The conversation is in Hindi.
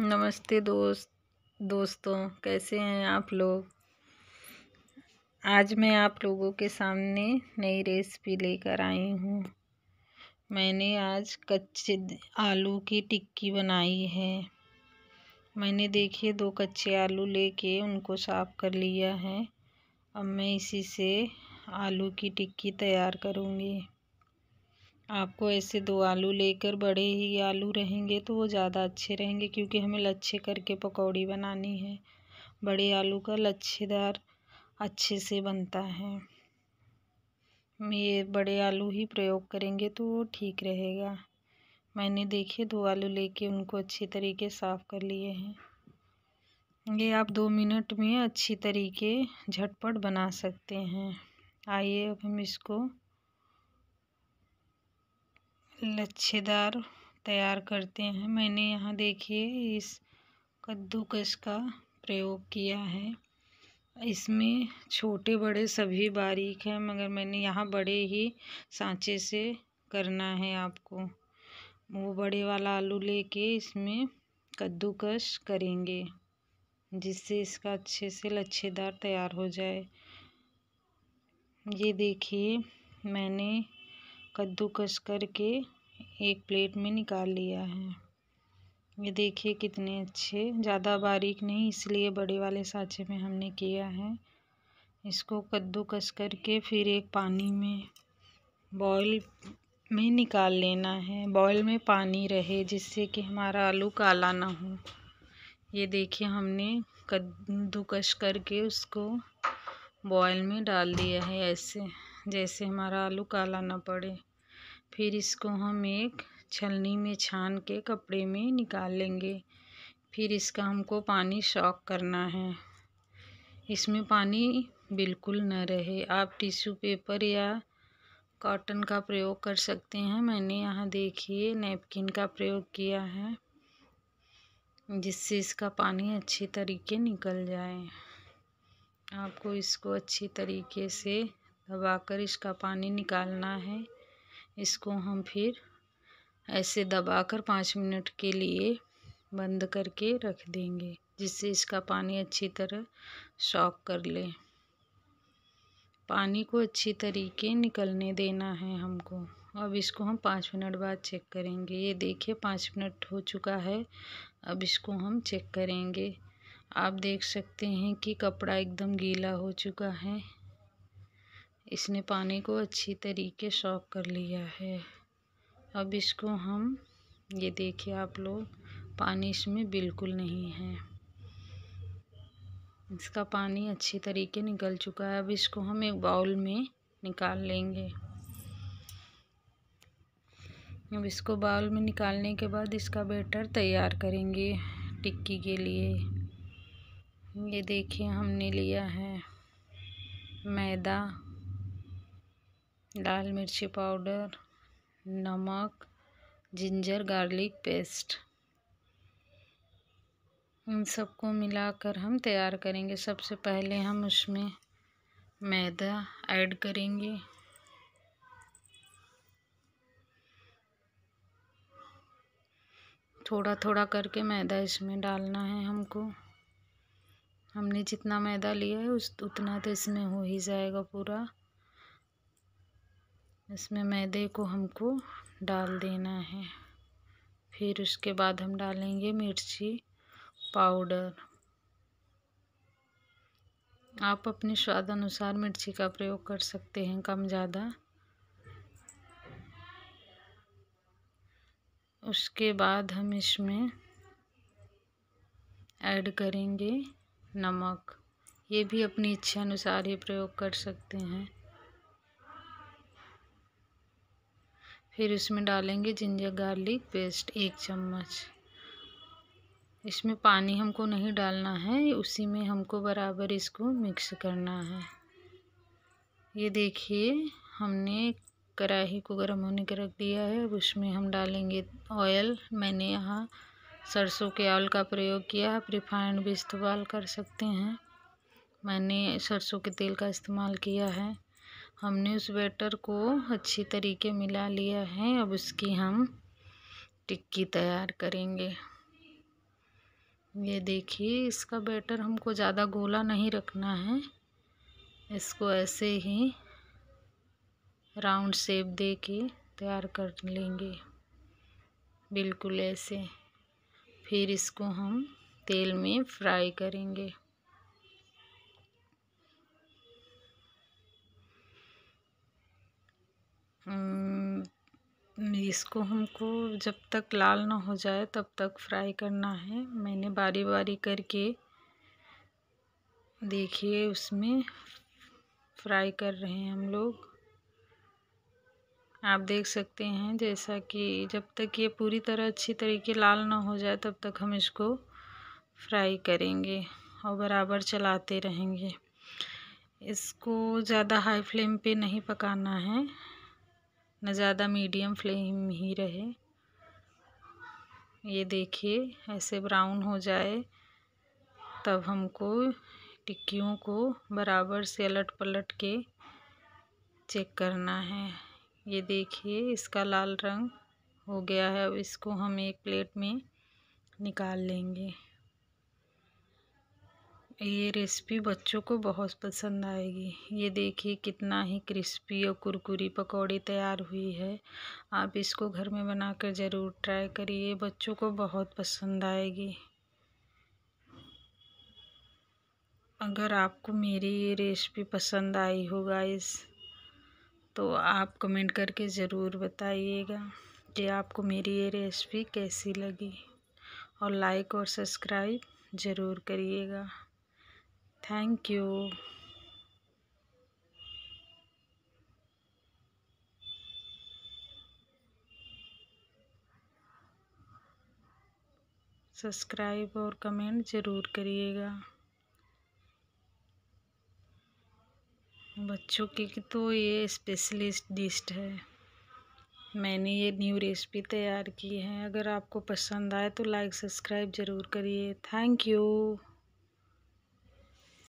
नमस्ते दोस्त दोस्तों कैसे हैं आप लोग आज मैं आप लोगों के सामने नई रेसिपी लेकर आई हूँ मैंने आज कच्चे आलू की टिक्की बनाई है मैंने देखिए दो कच्चे आलू लेके उनको साफ़ कर लिया है अब मैं इसी से आलू की टिक्की तैयार करूँगी आपको ऐसे दो आलू लेकर बड़े ही आलू रहेंगे तो वो ज़्यादा अच्छे रहेंगे क्योंकि हमें लच्छे करके पकौड़ी बनानी है बड़े आलू का लच्छेदार अच्छे से बनता है हम ये बड़े आलू ही प्रयोग करेंगे तो वो ठीक रहेगा मैंने देखे दो आलू लेके उनको अच्छी तरीके साफ़ कर लिए हैं ये आप दो मिनट में अच्छी तरीके झटपट बना सकते हैं आइए अब हम इसको लच्छेदार तैयार करते हैं मैंने यहाँ देखिए इस कद्दूकस का प्रयोग किया है इसमें छोटे बड़े सभी बारीक हैं मगर मैंने यहाँ बड़े ही सांचे से करना है आपको वो बड़े वाला आलू लेके इसमें कद्दूकस करेंगे जिससे इसका अच्छे से लच्छेदार तैयार हो जाए ये देखिए मैंने कद्दूकस करके एक प्लेट में निकाल लिया है ये देखिए कितने अच्छे ज़्यादा बारीक नहीं इसलिए बड़े वाले साँचे में हमने किया है इसको कद्दूकस करके फिर एक पानी में बॉईल में निकाल लेना है बॉईल में पानी रहे जिससे कि हमारा आलू काला ना हो ये देखिए हमने कद्दूकस करके उसको बॉईल में डाल दिया है ऐसे जैसे हमारा आलू काला ना पड़े फिर इसको हम एक छलनी में छान के कपड़े में निकाल लेंगे फिर इसका हमको पानी शॉक करना है इसमें पानी बिल्कुल न रहे आप टिश्यू पेपर या कॉटन का प्रयोग कर सकते हैं मैंने यहाँ देखिए नैपकिन का प्रयोग किया है जिससे इसका पानी अच्छी तरीके निकल जाए आपको इसको अच्छी तरीके से दबाकर इसका पानी निकालना है इसको हम फिर ऐसे दबाकर पाँच मिनट के लिए बंद करके रख देंगे जिससे इसका पानी अच्छी तरह सॉक कर ले पानी को अच्छी तरीके निकलने देना है हमको अब इसको हम पाँच मिनट बाद चेक करेंगे ये देखिए पाँच मिनट हो चुका है अब इसको हम चेक करेंगे आप देख सकते हैं कि कपड़ा एकदम गीला हो चुका है इसने पानी को अच्छी तरीके सॉक कर लिया है अब इसको हम ये देखिए आप लोग पानी इसमें बिल्कुल नहीं है इसका पानी अच्छी तरीके निकल चुका है अब इसको हम एक बाउल में निकाल लेंगे अब इसको बाउल में निकालने के बाद इसका बैटर तैयार करेंगे टिक्की के लिए ये देखिए हमने लिया है मैदा लाल मिर्ची पाउडर नमक जिंजर गार्लिक पेस्ट इन सबको मिलाकर हम तैयार करेंगे सबसे पहले हम उसमें मैदा ऐड करेंगे थोड़ा थोड़ा करके मैदा इसमें डालना है हमको हमने जितना मैदा लिया है उस उतना तो इसमें हो ही जाएगा पूरा इसमें मैदे को हमको डाल देना है फिर उसके बाद हम डालेंगे मिर्ची पाउडर आप अपने स्वाद अनुसार मिर्ची का प्रयोग कर सकते हैं कम ज़्यादा उसके बाद हम इसमें ऐड करेंगे नमक ये भी अपनी इच्छा अनुसार ही प्रयोग कर सकते हैं फिर इसमें डालेंगे जिंजर गार्लिक पेस्ट एक चम्मच इसमें पानी हमको नहीं डालना है उसी में हमको बराबर इसको मिक्स करना है ये देखिए हमने कढ़ाही को गर्म होने के रख दिया है अब उसमें हम डालेंगे ऑयल मैंने यहाँ सरसों के ऑयल का प्रयोग किया आप रिफाइंड भी इस्तेमाल कर सकते हैं मैंने सरसों के तेल का इस्तेमाल किया है हमने उस बैटर को अच्छी तरीके मिला लिया है अब उसकी हम टिक्की तैयार करेंगे ये देखिए इसका बैटर हमको ज़्यादा गोला नहीं रखना है इसको ऐसे ही राउंड शेप दे के तैयार कर लेंगे बिल्कुल ऐसे फिर इसको हम तेल में फ्राई करेंगे इसको हमको जब तक लाल ना हो जाए तब तक फ्राई करना है मैंने बारी बारी करके देखिए उसमें फ्राई कर रहे हैं हम लोग आप देख सकते हैं जैसा कि जब तक ये पूरी तरह अच्छी तरीके लाल ना हो जाए तब तक हम इसको फ्राई करेंगे और बराबर चलाते रहेंगे इसको ज़्यादा हाई फ्लेम पे नहीं पकाना है ना ज़्यादा मीडियम फ्लेम ही रहे ये देखिए ऐसे ब्राउन हो जाए तब हमको टिक्कियों को बराबर से अलट पलट के चेक करना है ये देखिए इसका लाल रंग हो गया है अब इसको हम एक प्लेट में निकाल लेंगे ये रेसिपी बच्चों को बहुत पसंद आएगी ये देखिए कितना ही क्रिस्पी और कुरकुरी पकौड़ी तैयार हुई है आप इसको घर में बनाकर ज़रूर ट्राई करिए बच्चों को बहुत पसंद आएगी अगर आपको मेरी ये रेसिपी पसंद आई हो गाइस तो आप कमेंट करके ज़रूर बताइएगा कि आपको मेरी ये रेसिपी कैसी लगी और लाइक और सब्सक्राइब ज़रूर करिएगा थैंक यू सब्सक्राइब और कमेंट ज़रूर करिएगा बच्चों की तो ये स्पेशलिस्ट डिस्ट है मैंने ये न्यू रेसिपी तैयार की है अगर आपको पसंद आए तो लाइक सब्सक्राइब ज़रूर करिए थैंक यू